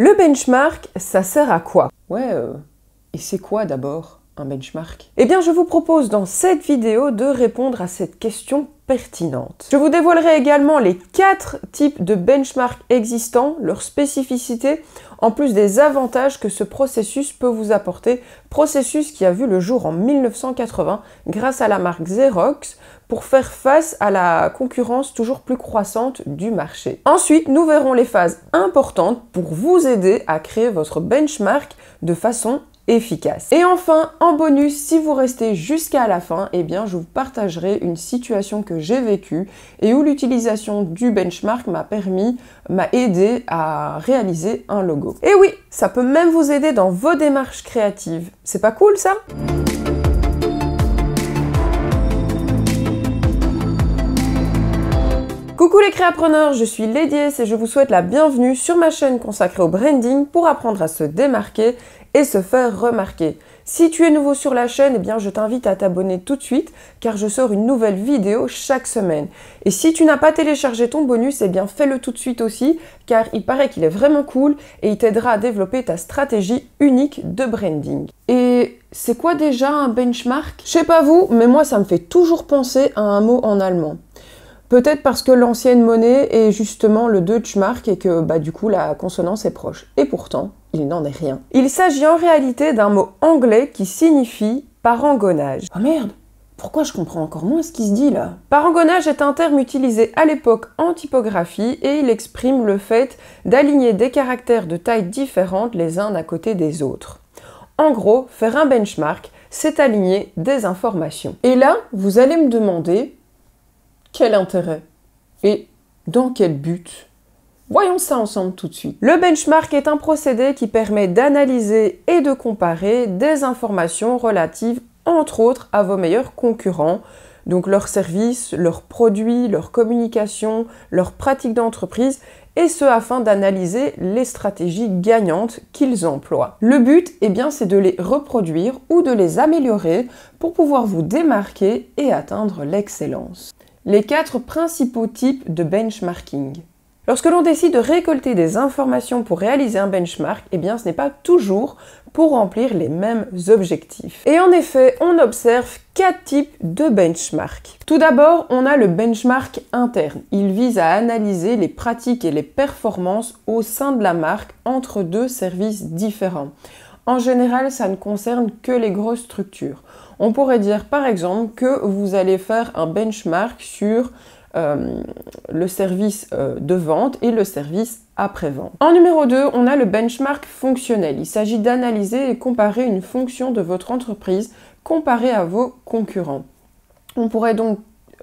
Le benchmark, ça sert à quoi Ouais, euh, et c'est quoi d'abord benchmark Eh bien, je vous propose dans cette vidéo de répondre à cette question pertinente. Je vous dévoilerai également les quatre types de benchmarks existants, leurs spécificités, en plus des avantages que ce processus peut vous apporter, processus qui a vu le jour en 1980 grâce à la marque Xerox pour faire face à la concurrence toujours plus croissante du marché. Ensuite, nous verrons les phases importantes pour vous aider à créer votre benchmark de façon efficace. Et enfin, en bonus, si vous restez jusqu'à la fin, eh bien, je vous partagerai une situation que j'ai vécue et où l'utilisation du benchmark m'a permis, m'a aidé à réaliser un logo. Et oui, ça peut même vous aider dans vos démarches créatives. C'est pas cool ça? Coucou les créapreneurs, je suis Lady et je vous souhaite la bienvenue sur ma chaîne consacrée au branding pour apprendre à se démarquer et se faire remarquer. Si tu es nouveau sur la chaîne, eh bien je t'invite à t'abonner tout de suite car je sors une nouvelle vidéo chaque semaine. Et si tu n'as pas téléchargé ton bonus, eh bien fais-le tout de suite aussi car il paraît qu'il est vraiment cool et il t'aidera à développer ta stratégie unique de branding. Et c'est quoi déjà un benchmark Je sais pas vous, mais moi ça me fait toujours penser à un mot en allemand. Peut-être parce que l'ancienne monnaie est justement le Deutschmark et que bah, du coup la consonance est proche. Et pourtant, il n'en est rien. Il s'agit en réalité d'un mot anglais qui signifie parangonnage. Oh merde pourquoi je comprends encore moins ce qui se dit là Parangonnage est un terme utilisé à l'époque en typographie et il exprime le fait d'aligner des caractères de tailles différentes les uns à côté des autres. En gros, faire un benchmark, c'est aligner des informations. Et là, vous allez me demander quel intérêt Et dans quel but Voyons ça ensemble tout de suite. Le benchmark est un procédé qui permet d'analyser et de comparer des informations relatives, entre autres, à vos meilleurs concurrents, donc leurs services, leurs produits, leurs communications, leurs pratiques d'entreprise, et ce afin d'analyser les stratégies gagnantes qu'ils emploient. Le but, eh bien, c'est de les reproduire ou de les améliorer pour pouvoir vous démarquer et atteindre l'excellence les quatre principaux types de benchmarking. Lorsque l'on décide de récolter des informations pour réaliser un benchmark, eh bien ce n'est pas toujours pour remplir les mêmes objectifs. Et en effet, on observe quatre types de benchmark. Tout d'abord, on a le benchmark interne. Il vise à analyser les pratiques et les performances au sein de la marque entre deux services différents. En général, ça ne concerne que les grosses structures. On pourrait dire par exemple que vous allez faire un benchmark sur euh, le service euh, de vente et le service après-vente. En numéro 2, on a le benchmark fonctionnel. Il s'agit d'analyser et comparer une fonction de votre entreprise comparée à vos concurrents. On pourrait donc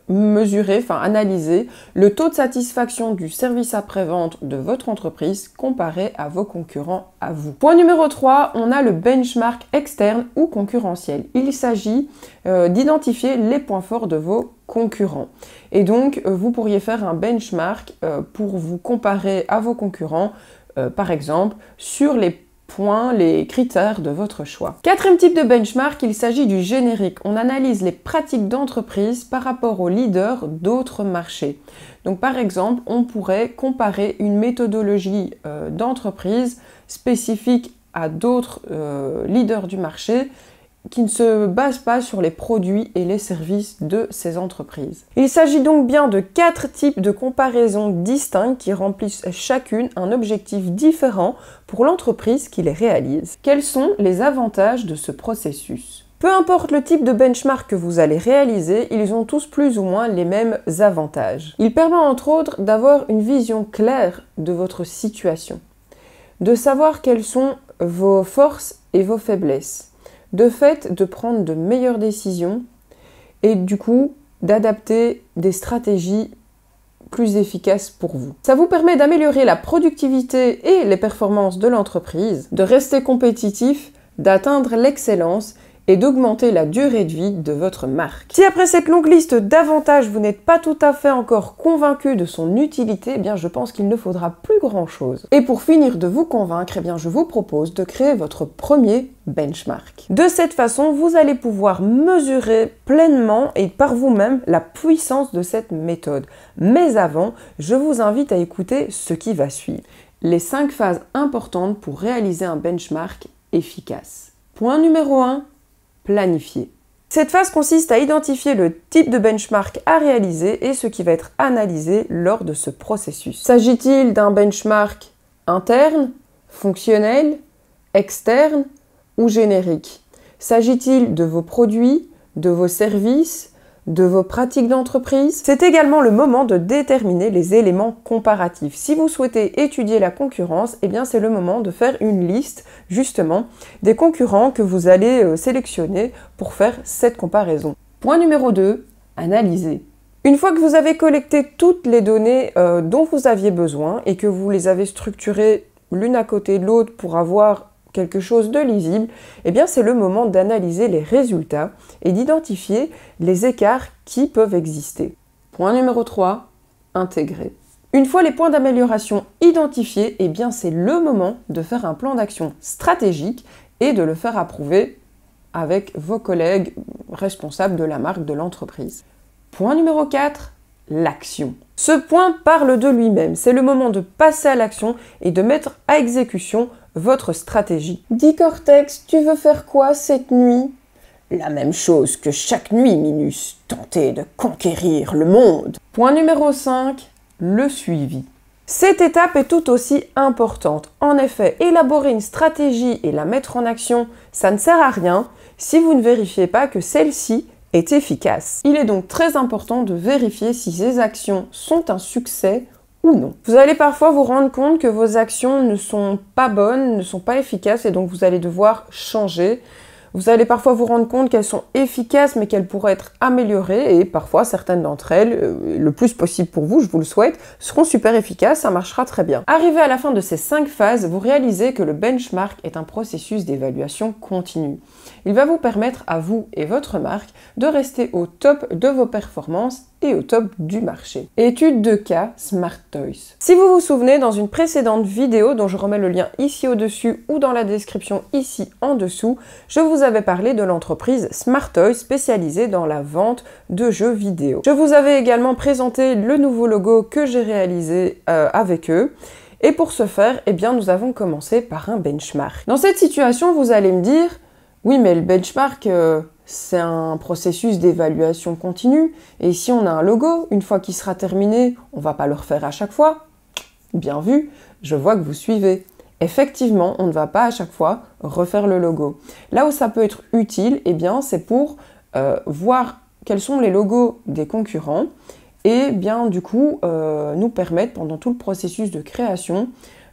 mesurer, enfin analyser le taux de satisfaction du service après-vente de votre entreprise comparé à vos concurrents à vous. Point numéro 3, on a le benchmark externe ou concurrentiel. Il s'agit euh, d'identifier les points forts de vos concurrents. Et donc, euh, vous pourriez faire un benchmark euh, pour vous comparer à vos concurrents, par exemple, sur les point les critères de votre choix. Quatrième type de benchmark, il s'agit du générique. On analyse les pratiques d'entreprise par rapport aux leaders d'autres marchés. Donc par exemple, on pourrait comparer une méthodologie euh, d'entreprise spécifique à d'autres euh, leaders du marché qui ne se base pas sur les produits et les services de ces entreprises. Il s'agit donc bien de quatre types de comparaisons distinctes qui remplissent chacune un objectif différent pour l'entreprise qui les réalise. Quels sont les avantages de ce processus peu importe le type de benchmark que vous allez réaliser, ils ont tous plus ou moins les mêmes avantages. Il permet entre autres d'avoir une vision claire de votre situation, de savoir quelles sont vos forces et vos faiblesses, de fait de prendre de meilleures décisions et du coup d'adapter des stratégies plus efficaces pour vous. Ça vous permet d'améliorer la productivité et les performances de l'entreprise, de rester compétitif, d'atteindre l'excellence et d'augmenter la durée de vie de votre marque. Si après cette longue liste d'avantages, vous n'êtes pas tout à fait encore convaincu de son utilité, eh bien je pense qu'il ne faudra plus grand-chose. Et pour finir de vous convaincre, eh bien je vous propose de créer votre premier benchmark. De cette façon, vous allez pouvoir mesurer pleinement et par vous-même la puissance de cette méthode. Mais avant, je vous invite à écouter ce qui va suivre. Les 5 phases importantes pour réaliser un benchmark efficace. Point numéro 1, planifier. Cette phase consiste à identifier le type de benchmark à réaliser et ce qui va être analysé lors de ce processus. S'agit-il d'un benchmark interne, fonctionnel, externe ou générique S'agit-il de vos produits, de vos services de vos pratiques d'entreprise. C'est également le moment de déterminer les éléments comparatifs. Si vous souhaitez étudier la concurrence, et eh bien c'est le moment de faire une liste justement des concurrents que vous allez euh, sélectionner pour faire cette comparaison. Point numéro 2, analyser. Une fois que vous avez collecté toutes les données euh, dont vous aviez besoin et que vous les avez structurées l'une à côté de l'autre pour avoir quelque chose de lisible, eh bien c'est le moment d'analyser les résultats et d'identifier les écarts qui peuvent exister. Point numéro 3, intégrer. Une fois les points d'amélioration identifiés, eh bien c'est le moment de faire un plan d'action stratégique et de le faire approuver avec vos collègues responsables de la marque de l'entreprise. Point numéro 4, l'action. Ce point parle de lui-même. C'est le moment de passer à l'action et de mettre à exécution votre stratégie. Dis Cortex, tu veux faire quoi cette nuit La même chose que chaque nuit, Minus, tenter de conquérir le monde. Point numéro 5, le suivi. Cette étape est tout aussi importante. En effet, élaborer une stratégie et la mettre en action, ça ne sert à rien si vous ne vérifiez pas que celle-ci est efficace. Il est donc très important de vérifier si ces actions sont un succès vous allez parfois vous rendre compte que vos actions ne sont pas bonnes, ne sont pas efficaces et donc vous allez devoir changer vous allez parfois vous rendre compte qu'elles sont efficaces mais qu'elles pourraient être améliorées et parfois certaines d'entre elles, euh, le plus possible pour vous, je vous le souhaite, seront super efficaces, ça marchera très bien. Arrivé à la fin de ces cinq phases, vous réalisez que le benchmark est un processus d'évaluation continue. Il va vous permettre à vous et votre marque de rester au top de vos performances et au top du marché. Étude de cas Smart Toys. Si vous vous souvenez, dans une précédente vidéo dont je remets le lien ici au-dessus ou dans la description ici en dessous, je vous parlé de l'entreprise Smartoy spécialisée dans la vente de jeux vidéo. Je vous avais également présenté le nouveau logo que j'ai réalisé euh, avec eux. Et pour ce faire, eh bien, nous avons commencé par un benchmark. Dans cette situation, vous allez me dire, oui, mais le benchmark, euh, c'est un processus d'évaluation continue. Et si on a un logo, une fois qu'il sera terminé, on va pas le refaire à chaque fois. Bien vu, je vois que vous suivez. Effectivement, on ne va pas à chaque fois refaire le logo. Là où ça peut être utile, eh bien, c'est pour euh, voir quels sont les logos des concurrents et bien du coup euh, nous permettre pendant tout le processus de création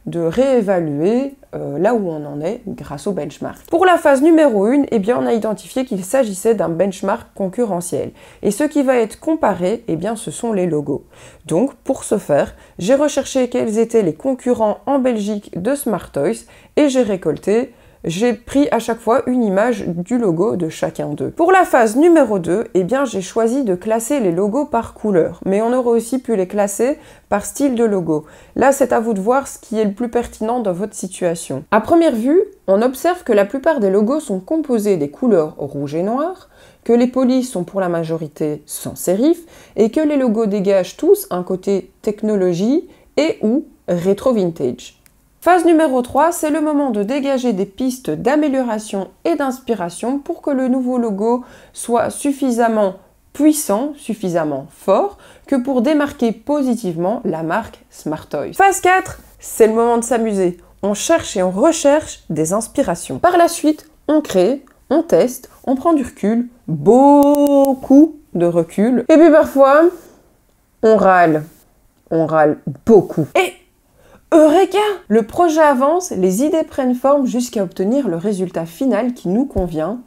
de réévaluer euh, là où on en est grâce au benchmark. Pour la phase numéro 1, eh bien, on a identifié qu'il s'agissait d'un benchmark concurrentiel. Et ce qui va être comparé, eh bien, ce sont les logos. Donc, pour ce faire, j'ai recherché quels étaient les concurrents en Belgique de Smart Toys et j'ai récolté j'ai pris à chaque fois une image du logo de chacun d'eux. Pour la phase numéro 2, eh bien j'ai choisi de classer les logos par couleur, mais on aurait aussi pu les classer par style de logo. Là, c'est à vous de voir ce qui est le plus pertinent dans votre situation. À première vue, on observe que la plupart des logos sont composés des couleurs rouge et noir, que les polices sont pour la majorité sans sérif et que les logos dégagent tous un côté technologie et ou rétro vintage. Phase numéro 3, c'est le moment de dégager des pistes d'amélioration et d'inspiration pour que le nouveau logo soit suffisamment puissant, suffisamment fort, que pour démarquer positivement la marque Smart Toys. Phase 4, c'est le moment de s'amuser. On cherche et on recherche des inspirations. Par la suite, on crée, on teste, on prend du recul, beaucoup de recul. Et puis parfois, on râle. On râle beaucoup. Eureka Le projet avance, les idées prennent forme jusqu'à obtenir le résultat final qui nous convient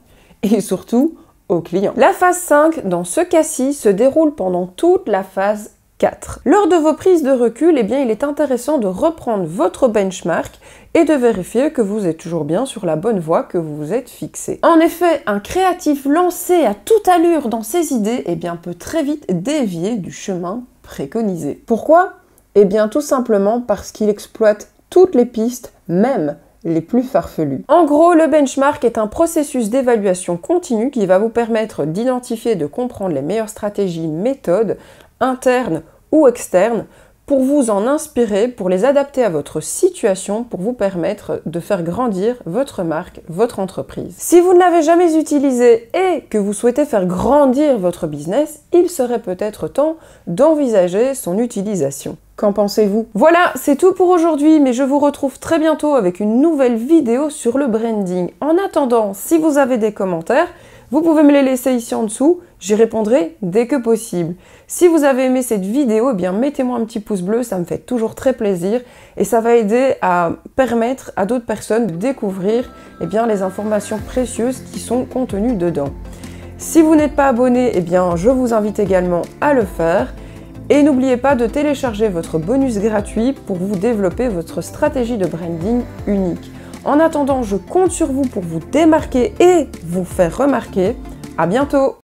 et surtout au client. La phase 5, dans ce cas-ci, se déroule pendant toute la phase 4. Lors de vos prises de recul, eh bien, il est intéressant de reprendre votre benchmark et de vérifier que vous êtes toujours bien sur la bonne voie que vous vous êtes fixé. En effet, un créatif lancé à toute allure dans ses idées eh bien, peut très vite dévier du chemin préconisé. Pourquoi eh bien tout simplement parce qu'il exploite toutes les pistes, même les plus farfelues. En gros, le benchmark est un processus d'évaluation continue qui va vous permettre d'identifier et de comprendre les meilleures stratégies, méthodes, internes ou externes, pour vous en inspirer, pour les adapter à votre situation, pour vous permettre de faire grandir votre marque, votre entreprise. Si vous ne l'avez jamais utilisé et que vous souhaitez faire grandir votre business, il serait peut-être temps d'envisager son utilisation. Qu'en pensez-vous Voilà, c'est tout pour aujourd'hui, mais je vous retrouve très bientôt avec une nouvelle vidéo sur le branding. En attendant, si vous avez des commentaires, vous pouvez me les laisser ici en dessous, j'y répondrai dès que possible. Si vous avez aimé cette vidéo, eh bien mettez-moi un petit pouce bleu, ça me fait toujours très plaisir et ça va aider à permettre à d'autres personnes de découvrir eh bien, les informations précieuses qui sont contenues dedans. Si vous n'êtes pas abonné, eh bien je vous invite également à le faire. Et n'oubliez pas de télécharger votre bonus gratuit pour vous développer votre stratégie de branding unique. En attendant, je compte sur vous pour vous démarquer et vous faire remarquer. À bientôt